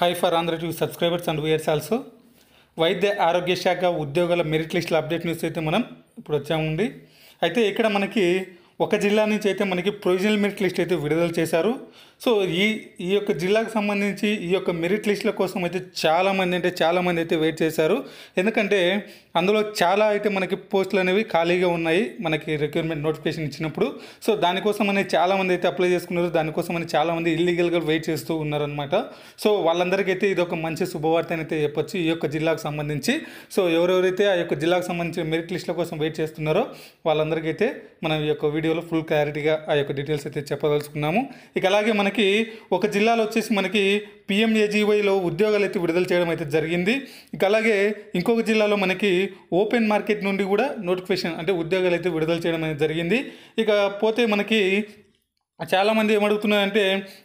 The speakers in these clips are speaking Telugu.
high for Andhra to subscribers and viewers also వైద్య ఆరోగ్య శాఖ ఉద్యోగాల మెరిట్ లిస్టుల అప్డేట్ న్యూస్ అయితే మనం ఇప్పుడు వచ్చామండి అయితే ఇక్కడ మనకి ఒక జిల్లా నుంచి అయితే మనకి ప్రొవిజనల్ మెరిట్ లిస్ట్ అయితే విడుదల చేశారు సో ఈ ఈ యొక్క జిల్లాకు సంబంధించి ఈ యొక్క మెరిట్ లిస్టుల కోసం అయితే చాలామంది అంటే చాలామంది అయితే వెయిట్ చేశారు ఎందుకంటే అందులో చాలా అయితే మనకి పోస్టులు అనేవి ఖాళీగా ఉన్నాయి మనకి రిక్రూట్మెంట్ నోటిఫికేషన్ ఇచ్చినప్పుడు సో దానికోసం అనేది చాలామంది అయితే అప్లై చేసుకున్నారు దానికోసం అని చాలామంది ఇల్లీగల్గా వెయిట్ చేస్తూ ఉన్నారనమాట సో వాళ్ళందరికీ అయితే ఇది ఒక మంచి శుభవార్త అయితే చెప్పొచ్చు ఈ యొక్క జిల్లాకు సంబంధించి సో ఎవరెవరైతే ఆ యొక్క జిల్లాకు సంబంధించిన మెరిట్ లిస్టుల కోసం వెయిట్ చేస్తున్నారో వాళ్ళందరికీ అయితే మనం ఈ యొక్క వీడియోలో ఫుల్ క్లారిటీగా ఆ యొక్క డీటెయిల్స్ అయితే చెప్పదలుచుకున్నాము ఇక అలాగే మన మనకి ఒక జిల్లాలో వచ్చేసి మనకి పిఎంఏజీవైలో ఉద్యోగాలు అయితే విడుదల చేయడం అయితే జరిగింది ఇక అలాగే ఇంకొక జిల్లాలో మనకి ఓపెన్ మార్కెట్ నుండి కూడా నోటిఫికేషన్ అంటే ఉద్యోగాలు అయితే విడుదల చేయడం అనేది జరిగింది ఇక పోతే మనకి చాలామంది ఏమడుగుతున్నారంటే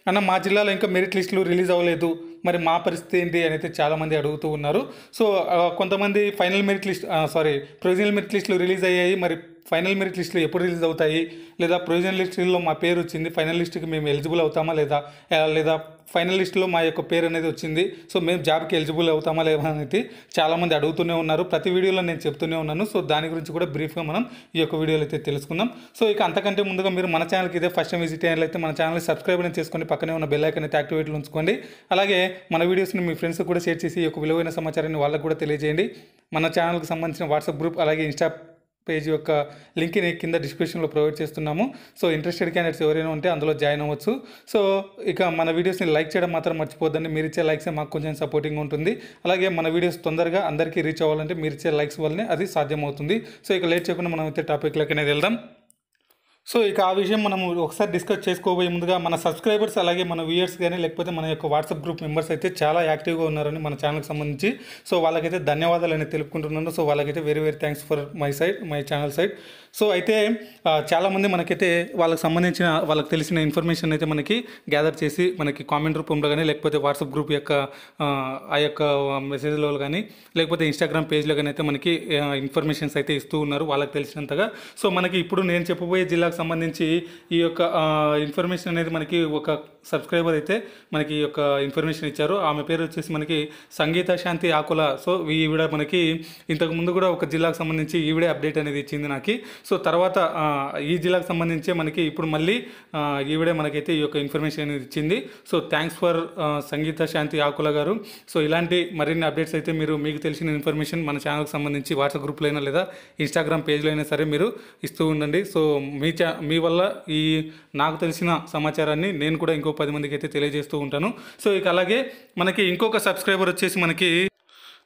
అన్న మా జిల్లాలో ఇంకా మెరిట్ లిస్టులు రిలీజ్ అవ్వలేదు మరి మా పరిస్థితి ఏంటి అని అయితే చాలామంది అడుగుతూ ఉన్నారు సో కొంతమంది final merit list sorry provisional merit లిస్టులు రిలీజ్ అయ్యాయి మరి ఫైనల్ మెరిట్ లిస్టులో ఎప్పుడు రిలీజ్ అవుతాయి లేదా ప్రొవిజన్ లిస్టులో మా పేరు వచ్చింది ఫైనల్ లిస్టుకి మేము ఎలిజిబుల్ అవుతామా లేదా లేదా ఫైనల్ లిస్టులో మా యొక్క పేరు అనేది వచ్చింది సో మేము జాబ్కి ఎలిజిబుల్ అవుతామా లేదా అనేది చాలామంది అడుగుతూనే ఉన్నారు ప్రతి వీడియోలో నేను చెప్తూనే ఉన్నాను సో దాని గురించి కూడా బ్రీఫ్గా మనం ఈ యొక్క వీడియోలో అయితే తెలుసుకుందాం సో ఇక అంతకంటే ముందుగా మీరు మన ఛానల్కి ఇదే ఫస్ట్ టైం విజిట్ అయినట్లయితే మన ఛానల్ని సబ్స్క్రైబ్ అనేది చేసుకొని పక్కనే ఉన్న బెల్ ఐకన్ అయితే యాక్టివేట్లు ఉంచుకోండి అలాగే మన వీడియోస్ని మీ ఫ్రెండ్స్కి కూడా షేర్ చేసి ఈ యొక్క విలువైన సమాచారాన్ని వాళ్ళకు కూడా తెలియజేయండి మన ఛానల్కి సంబంధించిన వాట్సాప్ గ్రూప్ అలాగే ఇన్స్టా పేజ్ యొక్క లింక్ కింద డిస్క్రిప్షన్లో ప్రొవైడ్ చేస్తున్నాము సో ఇంట్రెస్టెడ్ క్యాండిడేట్స్ ఎవరైనా ఉంటే అందులో జాయిన్ అవ్వచ్చు సో ఇక మన వీడియోస్ని లైక్ చేయడం మాత్రం మర్చిపోద్దండి మీరు ఇచ్చే లైక్సే మాకు కొంచెం సపోర్టింగ్ ఉంటుంది అలాగే మన వీడియోస్ తొందరగా అందరికీ రీచ్ అవ్వాలంటే మీరు ఇచ్చే లైక్స్ వల్లనే అది సాధ్యమవుతుంది సో ఇక లేట్ చేయకుండా మనం అయితే టాపిక్లోకి అనేది వెళ్దాం సో ఇక ఆ విషయం మనం ఒకసారి డిస్కస్ చేసుకోబోయే ముందుగా మన సబ్స్క్రైబర్స్ అలాగే మన వ్యూయర్స్ కానీ లేకపోతే మన యొక్క వాట్సాప్ గ్రూప్ మెంబర్స్ అయితే చాలా యాక్టివ్గా ఉన్నారని మన ఛానల్కి సంబంధించి సో వాళ్ళకైతే ధన్యవాదాలు అనేది తెలుపుకుంటున్నాను సో వాళ్ళకైతే very very thanks for my side my ఛానల్ సైడ్ సో అయితే చాలామంది మనకైతే వాళ్ళకి సంబంధించిన వాళ్ళకి తెలిసిన ఇన్ఫర్మేషన్ అయితే మనకి గ్యాదర్ చేసి మనకి కామెంట్ రూపంలో కానీ లేకపోతే వాట్సాప్ గ్రూప్ యొక్క ఆ యొక్క మెసేజ్లో కానీ లేకపోతే ఇన్స్టాగ్రామ్ పేజ్లో కానీ అయితే మనకి ఇన్ఫర్మేషన్స్ అయితే ఇస్తూ ఉన్నారు వాళ్ళకి తెలిసినంతగా సో మనకి ఇప్పుడు నేను చెప్పబోయే జిల్లా సంబంధించి ఈ యొక్క ఇన్ఫర్మేషన్ అనేది మనకి ఒక సబ్స్క్రైబర్ అయితే మనకి యొక్క ఇన్ఫర్మేషన్ ఇచ్చారు ఆమె పేరు వచ్చేసి మనకి సంగీత శాంతి ఆకుల సో ఈవిడ మనకి ఇంతకుముందు కూడా ఒక జిల్లాకు సంబంధించి ఈవిడే అప్డేట్ అనేది ఇచ్చింది నాకు సో తర్వాత ఈ జిల్లాకు సంబంధించి మనకి ఇప్పుడు మళ్ళీ ఈవిడే మనకైతే ఈ యొక్క ఇన్ఫర్మేషన్ అనేది ఇచ్చింది so thanks for Sangeetha Shanthi Akula garu so ఇలాంటి మరిన్ని అప్డేట్స్ అయితే మీరు మీకు తెలిసిన ఇన్ఫర్మేషన్ మన ఛానల్కి సంబంధించి వాట్సాప్ గ్రూప్లో అయినా లేదా ఇన్స్టాగ్రామ్ పేజ్లో అయినా సరే మీరు ఇస్తూ ఉండండి సో మీ చా మీ వల్ల ఈ నాకు తెలిసిన సమాచారాన్ని నేను కూడా ఇంకో ఇంకో పది మందికి అయితే తెలియజేస్తూ ఉంటాను సో ఇక అలాగే మనకి ఇంకొక సబ్స్క్రైబర్ వచ్చేసి మనకి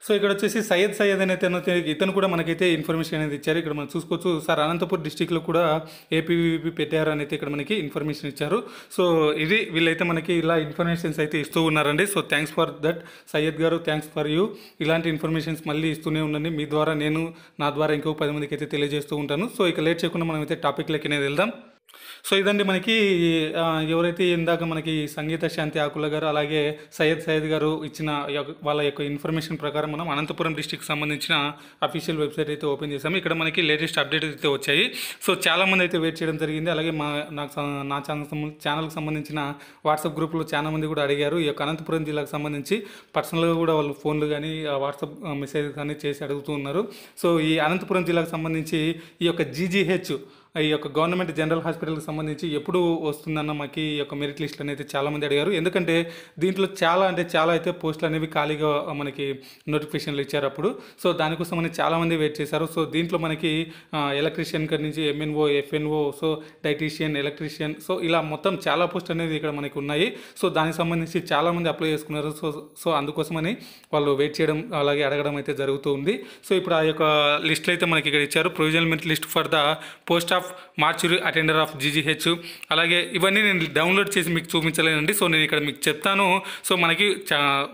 సో ఇక్కడ వచ్చేసి సయ్యద్ సయ్యద్ అనే తను ఇతను కూడా మనకైతే ఇన్ఫర్మేషన్ అనేది ఇచ్చారు ఇక్కడ మనం చూసుకోవచ్చు సార్ అనంతపూర్ డిస్టిక్లో కూడా ఏపీవీపీ పెట్టారు అనేది ఇక్కడ మనకి ఇన్ఫర్మేషన్ ఇచ్చారు సో ఇది వీళ్ళైతే మనకి ఇలా ఇన్ఫర్మేషన్స్ అయితే ఇస్తూ ఉన్నారండి so thanks for that Syed garu thanks for you ఇలాంటి ఇన్ఫర్మేషన్స్ మళ్ళీ ఇస్తూనే ఉండండి మీ ద్వారా నేను నా ద్వారా ఇంకో పది మందికి అయితే తెలియజేస్తూ ఉంటాను సో ఇక లేట్ చేయకుండా అయితే టాపిక్లకి అనేది వెళ్దాం సో ఇదండి మనకి ఎవరైతే ఇందాక మనకి సంగీత శాంతి ఆకుల గారు అలాగే సయ్యద్ సయ్యద్ గారు ఇచ్చిన వాళ్ళ యొక్క ఇన్ఫర్మేషన్ ప్రకారం మనం అనంతపురం డిస్టిక్కి సంబంధించిన అఫీషియల్ వెబ్సైట్ అయితే ఓపెన్ చేసాము ఇక్కడ మనకి లేటెస్ట్ అప్డేట్ అయితే వచ్చాయి సో చాలామంది అయితే వెయిట్ చేయడం జరిగింది అలాగే మా నాకు నా ఛానల్ ఛానల్కి సంబంధించిన వాట్సాప్ గ్రూప్లో చాలామంది కూడా అడిగారు ఈ యొక్క అనంతపురం జిల్లాకు సంబంధించి పర్సనల్గా కూడా వాళ్ళు ఫోన్లు కానీ వాట్సాప్ మెసేజ్ కానీ చేసి అడుగుతూ ఉన్నారు సో ఈ అనంతపురం జిల్లాకు సంబంధించి ఈ యొక్క జీజీహెచ్ ఈ యొక్క గవర్నమెంట్ జనరల్ హాస్పిటల్కి సంబంధించి ఎప్పుడు వస్తుందన్న మాకు ఈ యొక్క మెరిట్ లిస్ట్ అనేది చాలామంది అడిగారు ఎందుకంటే దీంట్లో చాలా అంటే చాలా అయితే పోస్టులు అనేవి ఖాళీగా మనకి నోటిఫికేషన్లు ఇచ్చారు అప్పుడు సో దానికోసం అనేది చాలామంది వెయిట్ చేశారు సో దీంట్లో మనకి ఎలక్ట్రీషియన్ కాడి నుంచి MNO FNO so dietician electrician so ఇలా మొత్తం చాలా పోస్ట్ అనేది ఇక్కడ మనకి ఉన్నాయి సో దానికి సంబంధించి చాలామంది అప్లై చేసుకున్నారు సో సో అందుకోసమని వాళ్ళు వెయిట్ చేయడం అలాగే అడగడం అయితే జరుగుతూ ఉంది సో ఇప్పుడు ఆ యొక్క లిస్టులు అయితే మనకి ఇక్కడ ఇచ్చారు provisional merit list for the post of of mortuary attender of GGH అలాగే ఇవన్నీ నేను డౌన్లోడ్ చేసి మీకు చూపించలేనండి సో నేను ఇక్కడ మీకు చెప్తాను సో మనకి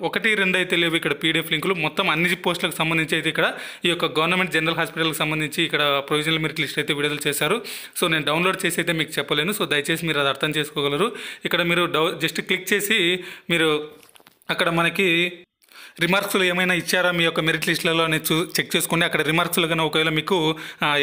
ఒకటి రెండు అయితే లేవు ఇక్కడ పీడిఎఫ్ లింకులు మొత్తం అన్ని పోస్టులకు సంబంధించి అయితే ఇక్కడ ఈ యొక్క గవర్నమెంట్ జనరల్ హాస్పిటల్కి సంబంధించి ఇక్కడ ప్రొవిజనల్ మెరిట్ లిస్ట్ అయితే విడుదల చేశారు సో నేను డౌన్లోడ్ చేసి అయితే మీకు చెప్పలేను సో దయచేసి మీరు అది అర్థం చేసుకోగలరు ఇక్కడ మీరు డౌ జస్ట్ క్లిక్ చేసి మీరు అక్కడ మనకి రిమార్క్స్లు ఏమైనా ఇచ్చారా మీ యొక్క మెరిట్ లిస్టులలో అని చూ చెక్ చేసుకోండి అక్కడ రిమార్క్స్లు కానీ ఒకవేళ మీకు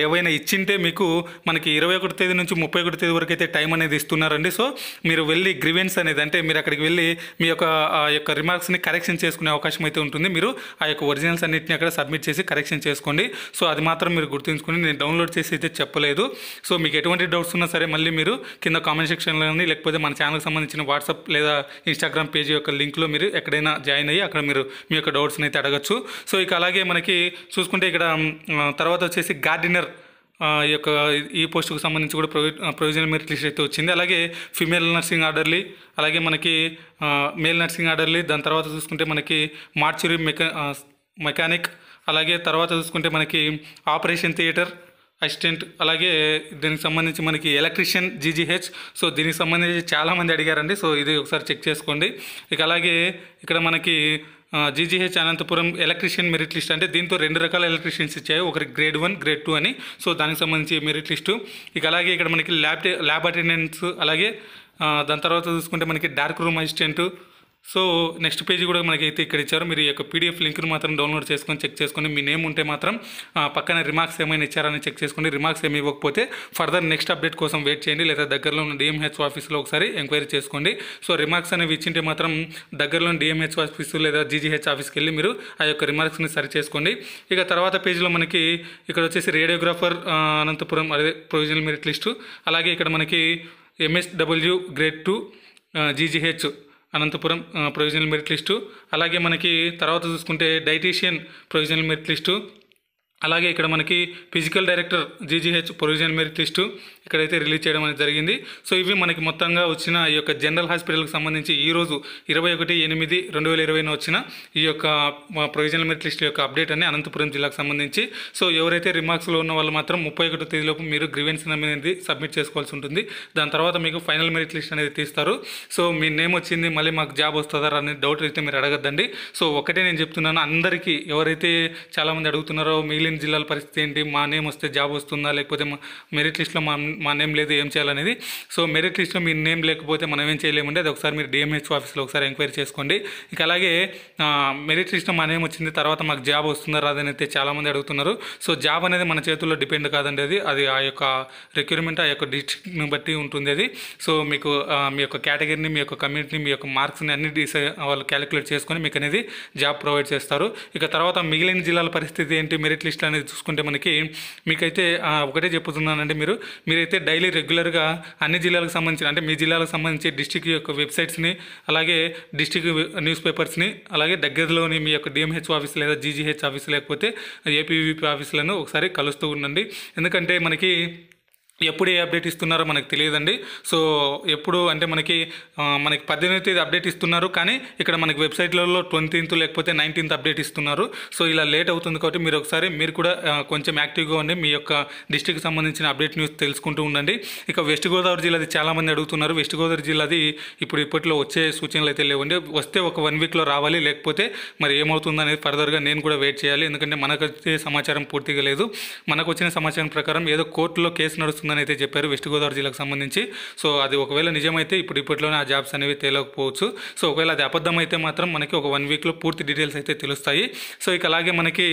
ఏవైనా ఇచ్చింటే మీకు మనకి ఇరవై ఒకటి తేదీ నుంచి ముప్పై ఒకటి తేదీ వరకు అయితే టైం అనేది ఇస్తున్నారండి సో మీరు వెళ్ళి గ్రివెన్స్ అనేది అంటే మీరు అక్కడికి వెళ్ళి మీ యొక్క ఆ యొక్క రిమార్క్స్ని కరెక్షన్ చేసుకునే అవకాశం అయితే ఉంటుంది మీరు ఆ యొక్క ఒరిజినల్స్ అన్నింటినీ అక్కడ సబ్మిట్ చేసి కరెక్షన్ చేసుకోండి సో అది మాత్రం మీరు గుర్తుంచుకుని నేను డౌన్లోడ్ చేసి అయితే చెప్పలేదు సో మీకు ఎటువంటి డౌట్స్ ఉన్నా సరే మళ్ళీ మీరు కింద కామెంట్ సెక్షన్లో లేకపోతే మన ఛానల్కి సంబంధించిన వాట్సాప్ లేదా ఇన్స్టాగ్రామ్ పేజ్ యొక్క లింక్లో మీరు ఎక్కడైనా జాయిన్ అయ్యి అక్కడ మీరు మీ యొక్క డౌట్స్ని అయితే అడగచ్చు సో ఇక అలాగే మనకి చూసుకుంటే ఇక్కడ తర్వాత వచ్చేసి గార్డెనర్ ఈ యొక్క ఈ పోస్టుకు సంబంధించి కూడా ప్రొవి ప్రొవిజనల్ మెరిట్ లిస్ట్ అయితే వచ్చింది అలాగే ఫిమేల్ నర్సింగ్ ఆర్డర్లీ అలాగే మనకి మేల్ నర్సింగ్ ఆర్డర్లీ దాని తర్వాత చూసుకుంటే మనకి మార్చురీ మెకా మెకానిక్ అలాగే తర్వాత చూసుకుంటే మనకి ఆపరేషన్ థియేటర్ అసిస్టెంట్ అలాగే దీనికి సంబంధించి మనకి ఎలక్ట్రీషియన్ జీజీహెచ్ సో దీనికి సంబంధించి చాలామంది అడిగారండి సో ఇది ఒకసారి చెక్ చేసుకోండి ఇక అలాగే ఇక్కడ మనకి GGH Anantapuram electrician merit list అంటే దీంతో రెండు రకాల ఎలక్ట్రీషియన్స్ ఇచ్చాయి ఒకరి గ్రేడ్ వన్ గ్రేడ్ టూ అని సో దానికి సంబంధించి మెరిట్ లిస్టు ఇక అలాగే ఇక్కడ మనకి ల్యాబ్ ల్యాబ్ అటెండెన్స్ అలాగే దాని తర్వాత చూసుకుంటే మనకి dark room assistant so next పేజీ కూడా మనకైతే ఇక్కడ ఇచ్చారు మీరు ఈ యొక్క పీడిఎఫ్ లింక్ను మాత్రం డౌన్లోడ్ చేసుకొని చెక్ చేసుకొని మీ నేమ్ ఉంటే మాత్రం పక్కన రిమార్క్స్ ఏమైనా ఇచ్చారని చెక్ చేసుకోండి రిమార్క్స్ ఏమి ఇవ్వకపోతే ఫర్దర్ నెక్స్ట్ అప్డేట్ కోసం వెయిట్ చేయండి లేదా దగ్గరలో ఉన్న డిఎంహెచ్ ఆఫీస్లో ఒకసారి ఎంక్వైరీ చేసుకోండి సో రిమార్క్స్ అనేవి ఇచ్చింటే మాత్రం దగ్గరలో డిఎంహెచ్ ఆఫీస్ లేదా జీజీహెచ్ ఆఫీస్కి వెళ్ళి మీరు ఆ యొక్క రిమార్క్స్ని సరి చేసుకోండి ఇక తర్వాత పేజీలో మనకి ఇక్కడ వచ్చేసి రేడియోగ్రాఫర్ అనంతపురం అదే ప్రొవిజనల్ మెరిట్ లిస్టు అలాగే ఇక్కడ మనకి MSW grade two GGH Anantapuram provisional merit list అలాగే మనకి తర్వాత చూసుకుంటే డైటీషియన్ ప్రొవిజనల్ మెరిట్ లిస్టు అలాగే ఇక్కడ మనకి physical director GGH provision merit list ఇక్కడైతే రిలీజ్ చేయడం అనేది జరిగింది సో ఇవి మనకి మొత్తంగా వచ్చిన ఈ యొక్క జనరల్ హాస్పిటల్కి సంబంధించి ఈరోజు ఇరవై ఒకటి ఎనిమిది రెండు వేల ఇరవైన వచ్చిన ఈ యొక్క ప్రొవిజనల్ మెరిట్ లిస్ట్ యొక్క అప్డేట్ అని అనంతపురం జిల్లాకు సంబంధించి సో ఎవరైతే రిమార్క్స్లో ఉన్న వాళ్ళు మాత్రం ముప్పై ఒకటో తేదీలోపు మీరు గ్రీవెన్స్ అనేది సబ్మిట్ చేసుకోవాల్సి ఉంటుంది దాని తర్వాత మీకు ఫైనల్ మెరిట్ లిస్ట్ అనేది తీస్తారు సో మీ నేమ్ వచ్చింది మళ్ళీ మాకు జాబ్ వస్తుందా అనేది డౌట్ అయితే మీరు అడగద్దండి సో ఒకటే నేను చెప్తున్నాను అందరికీ ఎవరైతే చాలామంది అడుగుతున్నారో మిగిలిన మిగిలిన జిల్లాల పరిస్థితి ఏంటి మా నేమ్ వస్తే జాబ్ వస్తుందా లేకపోతే మెరిట్ లిస్ట్లో మా మా నేమ్ లేదు ఏం చేయాలనేది సో మెరిట్ లిస్ట్లో మీ నేమ్ లేకపోతే మనం ఏం చేయలేమండి అది ఒకసారి మీరు డిఎంహెచ్ ఆఫీస్లో ఒకసారి ఎంక్వైరీ చేసుకోండి ఇక అలాగే మెరిట్ లిస్ట్లో మా నేమ్ వచ్చింది తర్వాత మాకు జాబ్ వస్తుందా రాదని అయితే చాలామంది అడుగుతున్నారు సో జాబ్ అనేది మన చేతుల్లో డిపెండ్ కాదండి అది అది ఆ యొక్క రిక్రూట్మెంట్ ఆ యొక్క డిస్ట్రిక్ట్ని బట్టి ఉంటుంది అది సో మీకు మీ యొక్క కేటగిరీని మీ యొక్క కమ్యూనిటీని మీ యొక్క మార్క్స్ని అన్ని డిసై వాళ్ళు క్యాలిక్యులేట్ చేసుకొని మీకు అనేది జాబ్ ప్రొవైడ్ చేస్తారు ఇక తర్వాత మిగిలిన జిల్లాల పరిస్థితి ఏంటి మెరిట్ లిస్ట్ లిస్ట్ అనేది చూసుకుంటే మనకి మీకైతే ఒకటే చెప్పుతున్నానంటే మీరు మీరైతే డైలీ రెగ్యులర్గా అన్ని జిల్లాలకు సంబంధించిన అంటే మీ జిల్లాలకు సంబంధించి డిస్టిక్ యొక్క వెబ్సైట్స్ని అలాగే డిస్టిక్ న్యూస్ పేపర్స్ని అలాగే దగ్గరలోని మీ యొక్క డిఎంహెచ్ ఆఫీస్ లేదా జీజీహెచ్ ఆఫీస్ లేకపోతే ఏపీవీపీ ఆఫీసులను ఒకసారి కలుస్తూ ఉండండి ఎందుకంటే మనకి ఎప్పుడు ఏ అప్డేట్ ఇస్తున్నారో మనకు తెలియదండి సో ఎప్పుడు అంటే మనకి మనకి పద్దెనిమిది తేదీ అప్డేట్ ఇస్తున్నారు కానీ ఇక్కడ మనకి వెబ్సైట్లలో ట్వంటీన్త్ లేకపోతే నైన్టీన్త్ అప్డేట్ ఇస్తున్నారు సో ఇలా లేట్ అవుతుంది కాబట్టి మీరు ఒకసారి మీరు కూడా కొంచెం యాక్టివ్గా ఉండి మీ యొక్క డిస్ట్రిక్ట్కి సంబంధించిన అప్డేట్ న్యూస్ తెలుసుకుంటూ ఉండండి ఇక వెస్ట్ గోదావరి జిల్లాది చాలామంది అడుగుతున్నారు వెస్ట్ గోదావరి జిల్లాది ఇప్పుడు ఇప్పట్లో వచ్చే సూచనలు అయితే లేవండి వస్తే ఒక వన్ వీక్లో రావాలి లేకపోతే మరి ఏమవుతుంది అనేది ఫర్దర్గా నేను కూడా వెయిట్ చేయాలి ఎందుకంటే మనకు సమాచారం పూర్తిగా లేదు మనకు వచ్చిన సమాచారం ప్రకారం ఏదో కోర్టులో కేసు నడుస్తుంది చేస్తుందని అయితే చెప్పారు వెస్ట్ గోదావరి జిల్లాకు సంబంధించి సో అది ఒకవేళ నిజమైతే ఇప్పుడు ఇప్పట్లోనే ఆ జాబ్స్ అనేవి తేలకపోవచ్చు సో ఒకవేళ అది అబద్ధం అయితే మాత్రం మనకి ఒక వన్ వీక్లో పూర్తి డీటెయిల్స్ అయితే తెలుస్తాయి సో ఇక అలాగే మనకి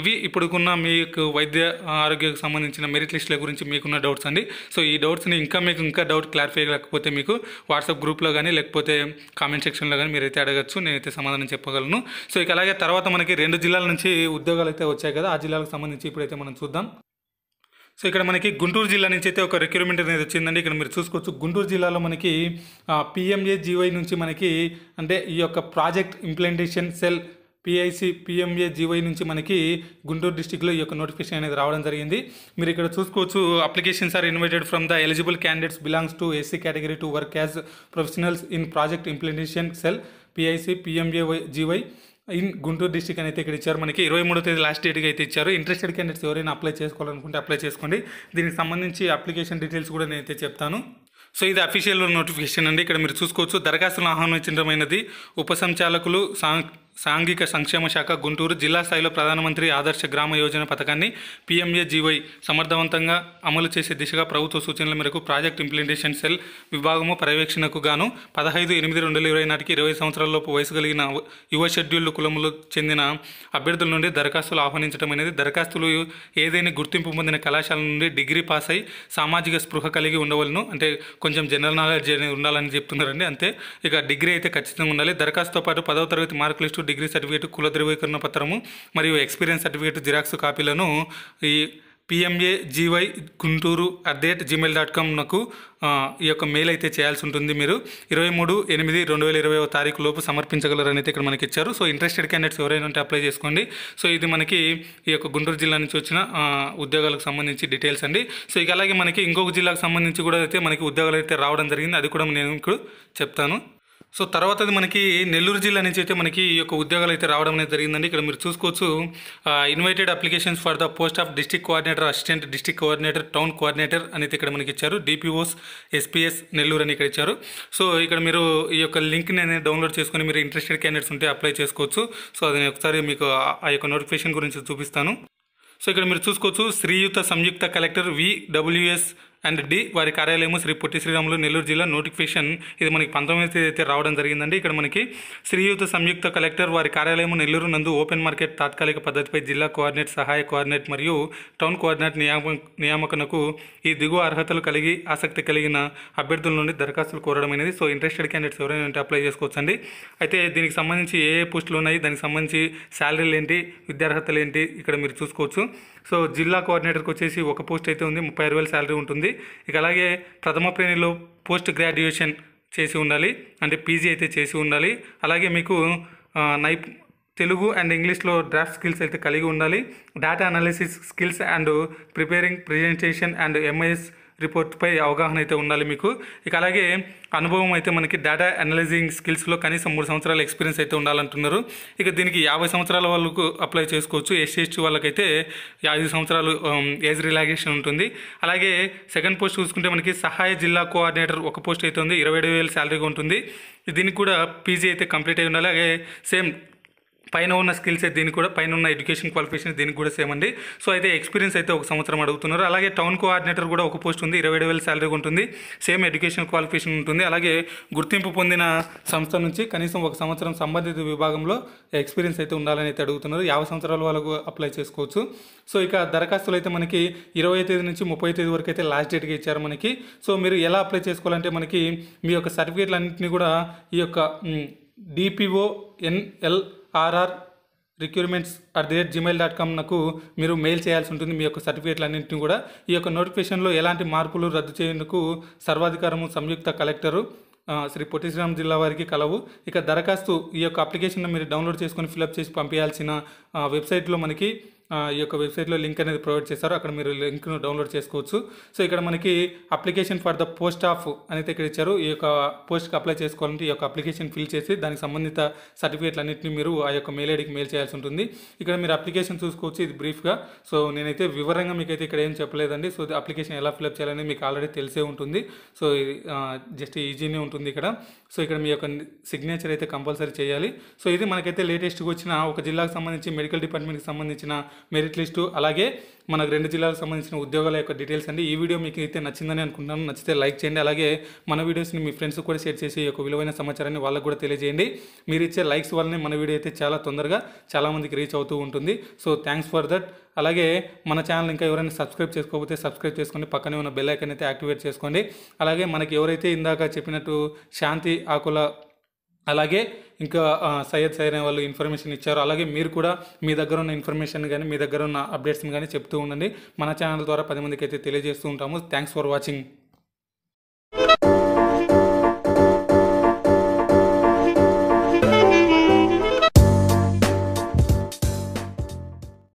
ఇవి ఇప్పుడుకున్న మీకు వైద్య ఆరోగ్యకు సంబంధించిన మెరిట్ లిస్టుల గురించి మీకున్న డౌట్స్ అండి సో ఈ డౌట్స్ని ఇంకా మీకు ఇంకా డౌట్ క్లారిఫై లేకపోతే మీకు వాట్సాప్ గ్రూప్లో కానీ లేకపోతే కామెంట్ సెక్షన్లో కానీ మీరైతే అడగచ్చు నేనైతే సమాధానం చెప్పగలను సో ఇక అలాగే తర్వాత మనకి రెండు జిల్లాల నుంచి ఉద్యోగాలు అయితే వచ్చాయి కదా ఆ జిల్లాలకు సంబంధించి ఇప్పుడైతే మనం చూద్దాం సో ఇక్కడ మనకి గుంటూరు జిల్లా నుంచి అయితే ఒక రిక్రూట్మెంట్ అనేది వచ్చిందండి ఇక్కడ మీరు చూసుకోవచ్చు గుంటూరు జిల్లాలో మనకి పిఎంఏ జీవై నుంచి మనకి అంటే ఈ యొక్క project implementation cell PIC PMA GY నుంచి మనకి గుంటూరు డిస్టిక్లో ఈ యొక్క నోటిఫికేషన్ అనేది రావడం జరిగింది మీరు ఇక్కడ చూసుకోవచ్చు applications are invited from the eligible candidates belongs to SC category to work as professionals in project implementation cell PIC PMA GY in Guntur district అయితే ఇక్కడ ఇచ్చారు మనకి ఇరవై మూడో తేదీ లాస్ట్ డేట్గా అయితే ఇచ్చారు ఇంట్రెస్టెడ్ క్యాండిడేట్స్ ఎవరైనా అప్లై చేసుకోవాలనుకుంటే అప్లై చేసుకోండి దీనికి సంబంధించి అప్లికేషన్ డీటెయిల్స్ కూడా నేనైతే చెప్తాను సో ఇది అఫీషియల్ నోటిఫికేషన్ అండి ఇక్కడ మీరు చూసుకోవచ్చు దరఖాస్తులను ఆహ్వానించడమైనది ఉపసంచాలకులు సా సాంఘిక సంక్షేమ శాఖ గుంటూరు జిల్లా స్థాయిలో ప్రధానమంత్రి ఆదర్శ గ్రామ యోజన పథకాన్ని పీఎంఏజీవై సమర్థవంతంగా అమలు చేసే దిశగా ప్రభుత్వ సూచనల మేరకు ప్రాజెక్ట్ ఇంప్లిమెంటేషన్ సెల్ విభాగము పర్యవేక్షణకు గాను పదహైదు ఎనిమిది రెండు వేల ఇరవై నాటికి ఇరవై సంవత్సరాలలోపు వయసు కలిగిన యువ షెడ్యూల్డ్ కులములు చెందిన అభ్యర్థుల నుండి దరఖాస్తులు ఆహ్వానించడం అనేది దరఖాస్తులు ఏదైనా గుర్తింపు పొందిన కళాశాల నుండి డిగ్రీ పాస్ అయి సామాజిక స్పృహ కలిగి ఉండవలను అంటే కొంచెం జనరల్ నాలెడ్జ్ ఉండాలని చెప్తున్నారండి అంతే ఇక డిగ్రీ అయితే ఖచ్చితంగా ఉండాలి దరఖాస్తుతో పాటు పదవ తరగతి మార్కులిస్టు డిగ్రీ సర్టిఫికేట్ కుల ధృవీకరణ పత్రము మరియు ఎక్స్పీరియన్స్ సర్టిఫికేట్ జిరాక్స్ కాపీలను ఈ PMA GY Guntur at the rate Gmail dot నాకు ఈ యొక్క మెయిల్ అయితే చేయాల్సి ఉంటుంది మీరు ఇరవై మూడు ఎనిమిది రెండు వేల ఇరవై తారీఖు లోపు సమర్పించగలరని అయితే ఇక్కడ మనకి ఇచ్చారు సో ఇంట్రెస్టెడ్ క్యాండిడేట్స్ ఎవరైనా ఉంటే అప్లై చేసుకోండి సో ఇది మనకి ఈ యొక్క గుంటూరు జిల్లా నుంచి వచ్చిన ఉద్యోగాలకు సంబంధించి డీటెయిల్స్ అండి సో ఇక అలాగే మనకి ఇంకొక జిల్లాకు సంబంధించి కూడా అయితే మనకి ఉద్యోగాలు అయితే రావడం జరిగింది అది కూడా నేను ఇప్పుడు చెప్తాను సో తర్వాత మనకి నెల్లూరు జిల్లా నుంచి అయితే మనకి ఈ యొక్క ఉద్యోగాలు అయితే రావడం అనేది జరిగిందండి ఇక్కడ మీరు చూసుకోవచ్చు invited applications for the post of district coordinator assistant district coordinator town coordinator అనేది ఇక్కడ మనకి ఇచ్చారు డిపిఓస్ ఎస్పీఎస్ నెల్లూరు అని ఇక్కడ ఇచ్చారు సో ఇక్కడ మీరు ఈ యొక్క లింక్ని అనేది డౌన్లోడ్ చేసుకుని మీరు ఇంట్రెస్టెడ్ క్యాండిడేట్స్ ఉంటే అప్లై చేసుకోవచ్చు సో అది నేను ఒకసారి మీకు ఆ యొక్క నోటిఫికేషన్ గురించి చూపిస్తాను సో ఇక్కడ మీరు చూసుకోవచ్చు శ్రీయుత సంయుక్త కలెక్టర్ విడబ్ల్యూఎస్ అండ్ డి వారి కార్యాలయము శ్రీ పొట్టి శ్రీరాములు నెల్లూరు జిల్లా నోటిఫికేషన్ ఇది మనకి పంతొమ్మిది తేదీ అయితే రావడం జరిగిందండి ఇక్కడ మనకి శ్రీయుత సంయుక్త కలెక్టర్ వారి కార్యాలయం నెల్లూరు నందు ఓపెన్ మార్కెట్ తాత్కాలిక పద్ధతిపై జిల్లా కోఆర్డినేట్ సహాయ కోఆర్డినేట్ మరియు టౌన్ కోఆర్డినేట్ నియామక నియామకనకు ఈ దిగువ అర్హతలు కలిగి ఆసక్తి కలిగిన అభ్యర్థుల నుండి దరఖాస్తులు కోరడం అనేది సో ఇంట్రెస్టెడ్ క్యాండిడేట్స్ ఎవరైనా అంటే అప్లై చేసుకోవచ్చండి అయితే దీనికి సంబంధించి ఏ ఏ పోస్టులు ఉన్నాయి దానికి సంబంధించి శాలరీలు ఏంటి విద్యార్హతలు ఏంటి ఇక్కడ మీరు చూసుకోవచ్చు సో జిల్లా కోఆర్డినేటర్కి వచ్చేసి ఒక పోస్ట్ అయితే ఉంది ముప్పై ఆరు వేల శాలరీ ఉంటుంది ఉంటుంది ఇక అలాగే ప్రథమ ప్రేణిలో పోస్ట్ గ్రాడ్యుయేషన్ చేసి ఉండాలి అంటే పీజీ అయితే చేసి ఉండాలి అలాగే మీకు నై తెలుగు అండ్ ఇంగ్లీష్లో డ్రాఫ్ట్ స్కిల్స్ అయితే కలిగి ఉండాలి data analysis skills and preparing presentation and MIS రిపోర్ట్పై అవగాహన అయితే ఉండాలి మీకు ఇక అలాగే అనుభవం అయితే మనకి డేటా అనలైజింగ్ స్కిల్స్లో కనీసం మూడు సంవత్సరాల ఎక్స్పీరియన్స్ అయితే ఉండాలంటున్నారు ఇక దీనికి యాభై సంవత్సరాల వాళ్ళకు అప్లై చేసుకోవచ్చు ఎస్సీ ఎస్టీ వాళ్ళకైతే ఐదు సంవత్సరాలు ఏజ్ um, రిలాక్సేషన్ ఉంటుంది అలాగే సెకండ్ పోస్ట్ చూసుకుంటే మనకి సహాయ జిల్లా కోఆర్డినేటర్ ఒక పోస్ట్ అయితే ఉంది ఇరవై ఏడు వేల శాలరీగా ఉంటుంది దీనికి కూడా పీజీ అయితే కంప్లీట్ అయి ఉండాలి అలాగే సేమ్ పైన ఉన్న స్కిల్స్ దీనికి కూడా పైన ఉన్న ఎడ్యుకేషన్ క్వాలిఫికేషన్ దీనికి కూడా సేమ్ అండి సో అయితే ఎక్స్పీరియన్స్ అయితే ఒక సంవత్సరం అడుగుతున్నారు అలాగే టౌన్ కోఆర్డినేటర్ కూడా ఒక పోస్ట్ ఉంది ఇరవై ఏడు వేల సాలరీ ఉంటుంది సేమ్ ఎడ్యుకేషన్ క్వాలిఫికేషన్ ఉంటుంది అలాగే గుర్తింపు పొందిన సంస్థ నుంచి కనీసం ఒక సంవత్సరం సంబంధిత విభాగంలో ఎక్స్పీరియన్స్ అయితే ఉండాలని అయితే అడుగుతున్నారు యాభై సంవత్సరాలు వాళ్ళకు అప్లై చేసుకోవచ్చు సో ఇక దరఖాస్తులు అయితే మనకి ఇరవై తేదీ నుంచి ముప్పై తేదీ వరకు అయితే లాస్ట్ డేట్గా ఇచ్చారు మనకి సో మీరు ఎలా అప్లై చేసుకోవాలంటే మనకి మీ యొక్క సర్టిఫికేట్లన్నింటినీ కూడా ఈ యొక్క DPO NL RR recruitments at the rate Gmail dot కామ్నకు మీరు మెయిల్ చేయాల్సి ఉంటుంది మీ యొక్క సర్టిఫికేట్లన్నింటినీ కూడా ఈ యొక్క నోటిఫికేషన్లో ఎలాంటి మార్పులు రద్దు చేయేందుకు సర్వాధికారము సంయుక్త కలెక్టరు శ్రీ పొట్టి శ్రీరామ్ జిల్లా వారికి కలవు ఇక దరఖాస్తు ఈ యొక్క అప్లికేషన్ మీరు డౌన్లోడ్ చేసుకొని ఫిలప్ చేసి పంపించాల్సిన వెబ్సైట్లో మనకి ఈ యొక్క వెబ్సైట్లో లింక్ అనేది ప్రొవైడ్ చేశారు అక్కడ మీరు లింక్ను డౌన్లోడ్ చేసుకోవచ్చు సో ఇక్కడ మనకి application for the post of అనేది ఇక్కడ ఇచ్చారు ఈ యొక్క పోస్ట్కి అప్లై చేసుకోవాలంటే ఈ యొక్క అప్లికేషన్ ఫిల్ చేసి దానికి సంబంధిత సర్టిఫికేట్లు అన్నింటినీ మీరు ఆ యొక్క మెయిల్ ఐడికి మెయిల్ చేయాల్సి ఉంటుంది ఇక్కడ మీరు అప్లికేషన్ చూసుకోవచ్చు ఇది బ్రీఫ్గా సో నేనైతే వివరంగా మీకైతే ఇక్కడ ఏం చెప్పలేదండి సో అప్లికేషన్ ఎలా ఫిల్అప్ చేయాలని మీకు ఆల్రెడీ తెలిసే ఉంటుంది సో జస్ట్ ఈజీనే ఉంటుంది ఇక్కడ సో ఇక్కడ మీ యొక్క సిగ్నేచర్ అయితే కంపల్సరీ చేయాలి సో ఇది మనకైతే లేటెస్ట్గా వచ్చిన ఒక జిల్లాకు సంబంధించి మెడికల్ డిపార్ట్మెంట్కి సంబంధించిన మెరిట్ లిస్టు అలాగే మనకు రెండు జిల్లాలకు సంబంధించిన ఉద్యోగాల యొక్క డీటెయిల్స్ అండి ఈ వీడియో మీకు అయితే నచ్చిందని అనుకుంటున్నాను నచ్చితే లైక్ చేయండి అలాగే మన వీడియోస్ని మీ ఫ్రెండ్స్ కూడా షేర్ చేసి యొక్క విలువైన సమాచారాన్ని వాళ్ళకు కూడా తెలియజేయండి మీరు ఇచ్చే లైక్స్ వల్లనే మన వీడియో అయితే చాలా తొందరగా చాలామందికి రీచ్ అవుతూ ఉంటుంది సో థ్యాంక్స్ ఫర్ దట్ అలాగే మన ఛానల్ ఇంకా ఎవరైనా సబ్స్క్రైబ్ చేసుకోకపోతే సబ్స్క్రైబ్ చేసుకోండి పక్కనే ఉన్న బెల్ ఐకన్ అయితే యాక్టివేట్ చేసుకోండి అలాగే మనకి ఎవరైతే ఇందాక చెప్పినట్టు శాంతి ఆకుల అలాగే ఇంకా సయ్యద్ సైర్ అనే వాళ్ళు ఇన్ఫర్మేషన్ ఇచ్చారు అలాగే మీరు కూడా మీ దగ్గర ఉన్న ఇన్ఫర్మేషన్ కానీ మీ దగ్గర ఉన్న అప్డేట్స్ని కానీ చెప్తూ ఉండండి మన ఛానల్ ద్వారా పది మందికి అయితే తెలియజేస్తూ ఉంటాము థ్యాంక్స్ ఫర్ వాచింగ్